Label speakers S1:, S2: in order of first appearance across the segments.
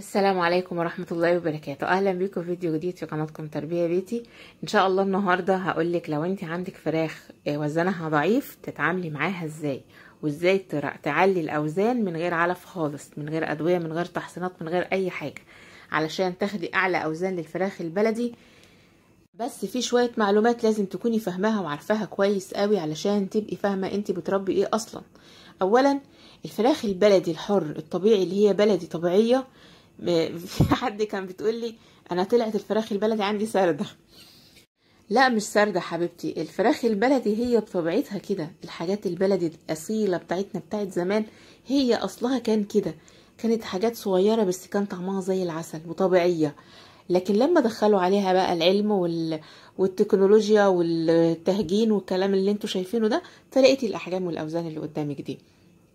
S1: السلام عليكم ورحمة الله وبركاته اهلا بكم في فيديو جديد في قناتكم تربية بيتي ان شاء الله النهاردة هقولك لو انت عندك فراخ آه، وزنها ضعيف تتعاملي معاها ازاي وازاي تعلي الاوزان من غير علف خالص من غير ادوية من غير تحصينات من غير اي حاجة علشان تاخدي اعلى اوزان للفراخ البلدي بس في شوية معلومات لازم تكوني فاهماها وعرفاها كويس قوي علشان تبقي فاهمة انت بتربي ايه اصلا اولا الفراخ البلدي الحر الطبيعي اللي هي بلدي طبيعية في حد كان بتقول لي انا طلعت الفراخ البلدي عندي سرده لا مش سرده حبيبتي الفراخ البلدي هي بطبيعتها كده الحاجات البلدي الاصيله بتاعتنا بتاعت زمان هي اصلها كان كده كانت حاجات صغيره بس كان طعمها زي العسل وطبيعيه لكن لما دخلوا عليها بقى العلم وال... والتكنولوجيا والتهجين والكلام اللي انتوا شايفينه ده فلقيتي الاحجام والاوزان اللي قدامك دي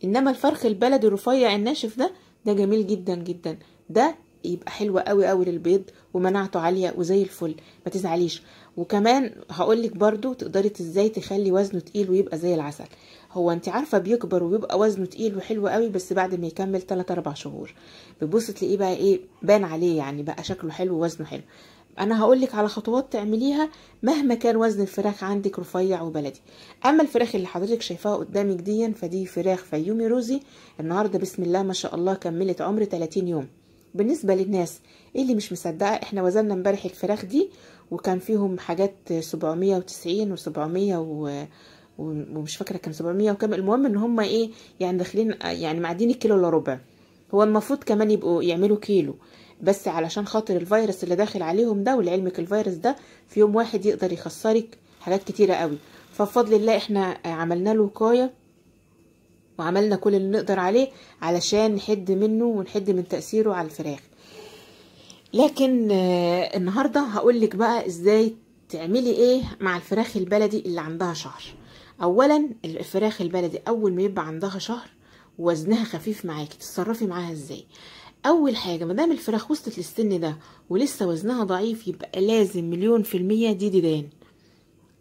S1: انما الفرخ البلدي الرفيع الناشف ده ده جميل جدا جدا ده يبقى حلو قوي قوي للبيض ومناعته عاليه وزي الفل ما تزعليش وكمان هقول لك برده تقدري ازاي تخلي وزنه تقيل ويبقى زي العسل هو انت عارفه بيكبر ويبقى وزنه تقيل وحلو قوي بس بعد ما يكمل 3 4 شهور بتبصي تلاقيه بقى ايه بان عليه يعني بقى شكله حلو ووزنه حلو انا هقول لك على خطوات تعمليها مهما كان وزن الفراخ عندك رفيع وبلدي اما الفراخ اللي حضرتك شايفاها قدامك دي فدي فراخ فيومي روزي النهارده بسم الله ما شاء الله كملت عمر 30 يوم بالنسبه للناس اللي مش مصدقه احنا وزننا امبارح الفراخ دي وكان فيهم حاجات 790 و700 و ومش فاكره كان 700 وكام المهم ان هم ايه يعني داخلين يعني معدين الكيلو الا ربع هو المفروض كمان يبقوا يعملوا كيلو بس علشان خاطر الفيروس اللي داخل عليهم ده ولعلمك الفيروس ده في يوم واحد يقدر يخسرك حاجات كتيره قوي ففضل الله احنا عملنا له وقايه وعملنا كل اللي نقدر عليه علشان نحد منه ونحد من تأثيره على الفراخ لكن آه، النهاردة هقولك بقى ازاي تعملي ايه مع الفراخ البلدي اللي عندها شهر اولا الفراخ البلدي اول ما يبقى عندها شهر وزنها خفيف معاكي تتصرفي معاها ازاي اول حاجه ما دام الفراخ وصلت للسن ده ولسه وزنها ضعيف يبقى لازم مليون في الميه دي ديدان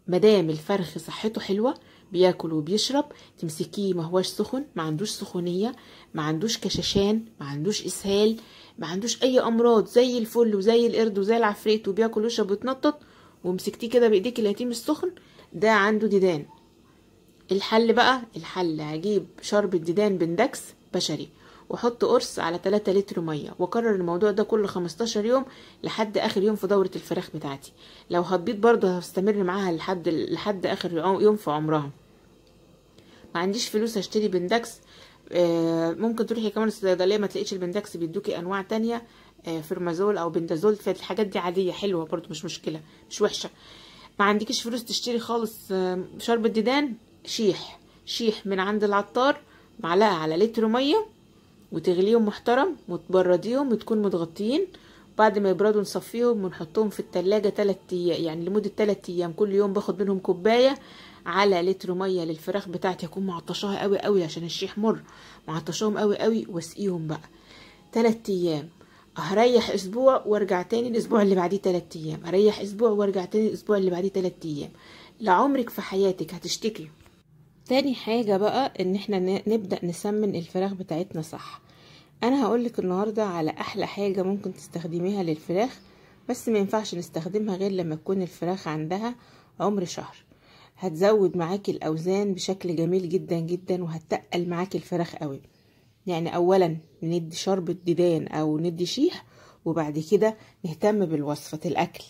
S1: ما دام الفرخ صحته حلوه بياكل وبيشرب تمسكيه ما هوش سخن ما عندوش سخونيه ما عندوش كشاشان ما عندوش اسهال ما عندوش اي امراض زي الفل وزي القرد وزي العفريت وبياكل ويشرب ويتنطط ومسكتيه كده بايديك اليتيم السخن ده عنده ديدان الحل بقى الحل هجيب شرب الديدان بندكس بشري واحط قرص على 3 لتر ميه واكرر الموضوع ده كل 15 يوم لحد اخر يوم في دوره الفراخ بتاعتي لو هتبيض برضه هستمر معاها لحد لحد اخر يوم في عمرها ما عنديش فلوس اشتري بندكس آه، ممكن تروحي كمان الصيدليه ما تلاقيش البندكس بيدوكي انواع تانية آه، فيرمازول او بندازول فالحاجات دي عاديه حلوه برده مش مشكله مش وحشه ما عندكيش فلوس تشتري خالص آه، شرب الديدان شيح شيح من عند العطار معلقه على لتر ميه وتغليهم محترم وتبرديهم وتكون متغطيين بعد ما يبردوا نصفيهم ونحطهم في التلاجة تلات ايام يعني لمدة تلات ايام كل يوم باخد منهم كوباية على لتر ميه للفراخ بتاعتي اكون معطشاها قوي قوي عشان الشيح مر معطشاهم قوي قوي واسقيهم بقى تلات ايام هريح اسبوع وارجع تاني الاسبوع اللي بعديه تلات ايام اريح اسبوع وارجع تاني الاسبوع اللي بعديه تلات ايام لعمرك في حياتك هتشتكي تاني حاجة بقى ان احنا نبدأ نسمن الفراخ بتاعتنا صح انا هقولك النهاردة على احلى حاجة ممكن تستخدميها للفراخ بس ما ينفعش نستخدمها غير لما تكون الفراخ عندها عمر شهر هتزود معاكي الاوزان بشكل جميل جدا جدا وهتقل معاكي الفراخ قوي يعني اولا ندي شربة ديدان او ندي شيح وبعد كده نهتم بالوصفة الاكل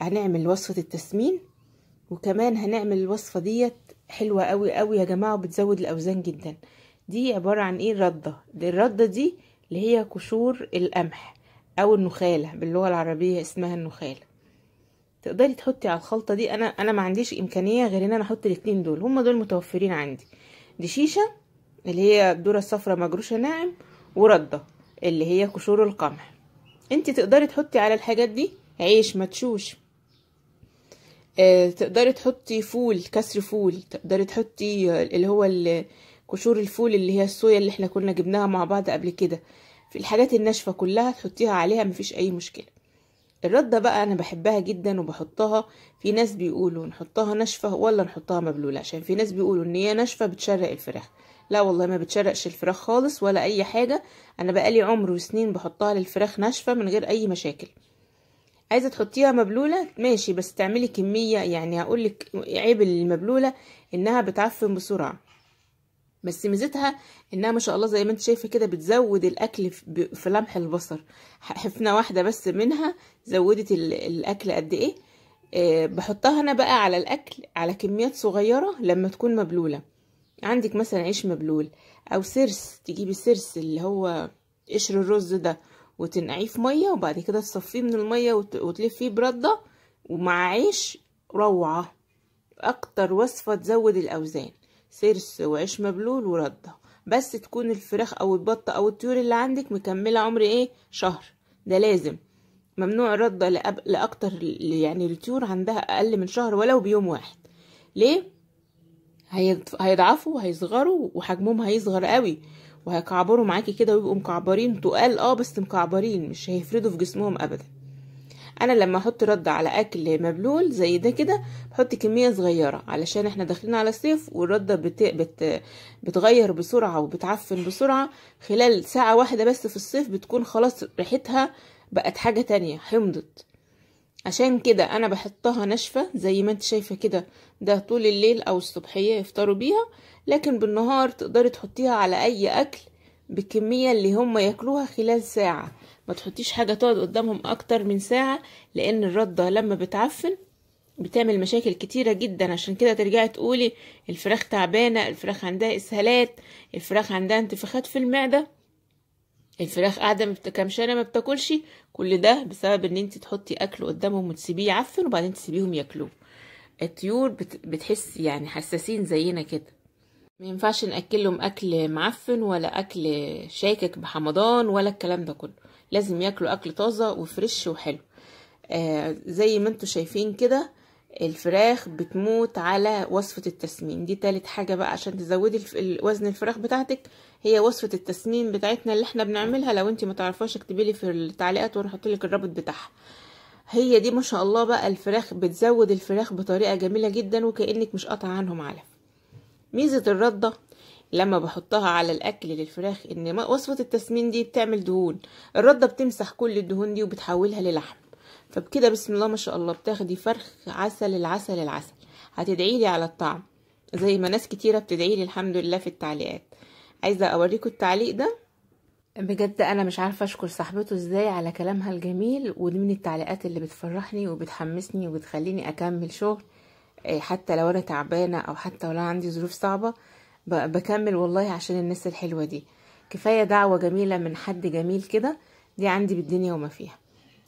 S1: هنعمل وصفة التسمين وكمان هنعمل الوصفة ديت حلوة قوي قوي يا جماعة وبتزود الاوزان جدا دي عبارة عن ايه الردة الردة دي اللي هي قشور القمح او النخاله باللغه العربيه اسمها النخاله تقدري تحطي على الخلطه دي انا انا ما عنديش امكانيه غير ان انا احط الاتنين دول هما دول متوفرين عندي دي شيشه اللي هي الدوره الصفراء مجروشه ناعم ورده اللي هي قشور القمح انت تقدري تحطي على الحاجات دي عيش متشوش آه تقدري تحطي فول كسر فول تقدري تحطي اللي هو قشور الفول اللي هي الصويا اللي احنا كنا جبناها مع بعض قبل كده في الحاجات الناشفه كلها تحطيها عليها مفيش اي مشكله الرده بقى انا بحبها جدا وبحطها في ناس بيقولوا نحطها ناشفه ولا نحطها مبلوله عشان في ناس بيقولوا ان هي ناشفه بتشرق الفراخ لا والله ما بتشرقش الفراخ خالص ولا اي حاجه انا بقالي عمر وسنين بحطها للفراخ ناشفه من غير اي مشاكل عايزه تحطيها مبلوله ماشي بس تعملي كميه يعني هقولك عيب المبلوله انها بتعفن بسرعه بس ميزتها انها ما شاء الله زي ما انت شايفه كده بتزود الاكل في لمح البصر حفنه واحده بس منها زودت الاكل قد ايه آه، بحطها انا بقى على الاكل على كميات صغيره لما تكون مبلوله عندك مثلا عيش مبلول او سرس تجيبي السرس اللي هو قشر الرز ده وتنقعيه في ميه وبعد كده تصفيه من الميه وتلفيه برده ومع عيش روعه اكتر وصفه تزود الاوزان سرس وعيش مبلول ورده بس تكون الفراخ او البطه او الطيور اللي عندك مكمله عمر ايه شهر ده لازم ممنوع الرده لأب... لاكتر يعني الطيور عندها اقل من شهر ولو بيوم واحد ليه هيضعفوا وهيصغروا وحجمهم هيصغر قوي وهيكعبروا معاكي كده ويبقوا مكعبرين تقال اه بس مكعبرين مش هيفردوا في جسمهم ابدا انا لما احط رد على اكل مبلول زي ده كده بحط كميه صغيره علشان احنا داخلين على الصيف والرده بت... بت... بتغير بسرعه وبتعفن بسرعه خلال ساعه واحده بس في الصيف بتكون خلاص ريحتها بقت حاجه تانية حمضت عشان كده انا بحطها ناشفه زي ما انت شايفه كده ده طول الليل او الصبحيه يفطروا بيها لكن بالنهار تقدري تحطيها على اي اكل بكميه اللي هم ياكلوها خلال ساعه ما تحطيش حاجة تقعد قدامهم اكتر من ساعة لان الردة لما بتعفن بتعمل مشاكل كتيرة جدا عشان كده ترجعي تقولي الفراخ تعبانة الفراخ عندها اسهالات الفراخ عندها انتفاخات في المعدة الفراخ قاعدة كمشانة ما بتاكلش كل ده بسبب ان انت تحطي اكل قدامهم وتسيبيه يعفن وبعدين تسيبيهم ياكلوه الطيور بتحس يعني حساسين زينا كده ما ينفعش ناكلهم اكل معفن ولا اكل شاكك بحمضان ولا الكلام ده كله لازم ياكلوا اكل طازه وفريش وحلو آه زي ما انتم شايفين كده الفراخ بتموت على وصفة التسمين دي تالت حاجة بقى عشان تزودي وزن الفراخ بتاعتك هي وصفة التسمين بتاعتنا اللي احنا بنعملها لو انت متعرفاش اكتبيلي في التعليقات ونحط لك الرابط بتاعها هي دي ما شاء الله بقى الفراخ بتزود الفراخ بطريقة جميلة جدا وكأنك مش قاطعة عنهم علف ميزة الردة لما بحطها على الاكل للفراخ ان وصفه التسمين دي بتعمل دهون الرده بتمسح كل الدهون دي وبتحولها للحم فبكده بسم الله ما شاء الله بتاخدي فرخ عسل العسل العسل هتدعي لي على الطعم زي ما ناس كتيره بتدعي لي الحمد لله في التعليقات عايزه اوريكم التعليق ده بجد انا مش عارفه اشكر صاحبته ازاي على كلامها الجميل ودي من التعليقات اللي بتفرحني وبتحمسني وبتخليني اكمل شغل إيه، حتى لو انا تعبانه او حتى لو انا عندي ظروف صعبه بكمل والله عشان الناس الحلوة دي كفاية دعوة جميلة من حد جميل كده دي عندي بالدنيا وما فيها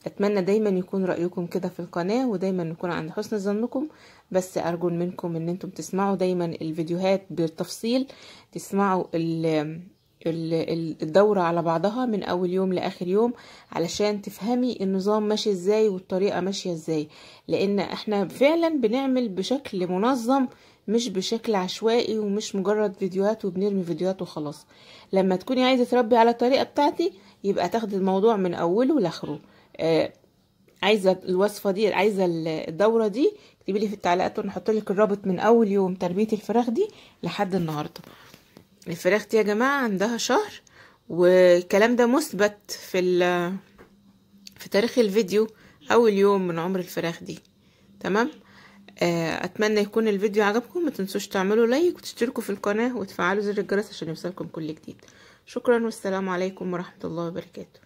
S1: اتمنى دايما يكون رايكم كده في القناه ودايما نكون عند حسن ظنكم بس ارجو منكم ان انتم تسمعوا دايما الفيديوهات بالتفصيل تسمعوا ال الدورة على بعضها من أول يوم لآخر يوم علشان تفهمي النظام ماشي ازاي والطريقة ماشية ازاي لأن احنا فعلا بنعمل بشكل منظم مش بشكل عشوائي ومش مجرد فيديوهات وبنرمي فيديوهات وخلاص لما تكوني عايزه تربي على الطريقه بتاعتي يبقى تاخدي الموضوع من اوله لاخره آه عايزه الوصفه دي عايزه الدوره دي اكتبي لي في التعليقات ونحط لك الرابط من اول يوم تربيه الفراخ دي لحد النهارده الفراخ دي يا جماعه عندها شهر والكلام ده مثبت في في تاريخ الفيديو اول يوم من عمر الفراخ دي تمام آه، اتمنى يكون الفيديو عجبكم ما تنسوش تعملوا لايك وتشتركوا في القناه وتفعلوا زر الجرس عشان يوصلكم كل جديد شكرا والسلام عليكم ورحمه الله وبركاته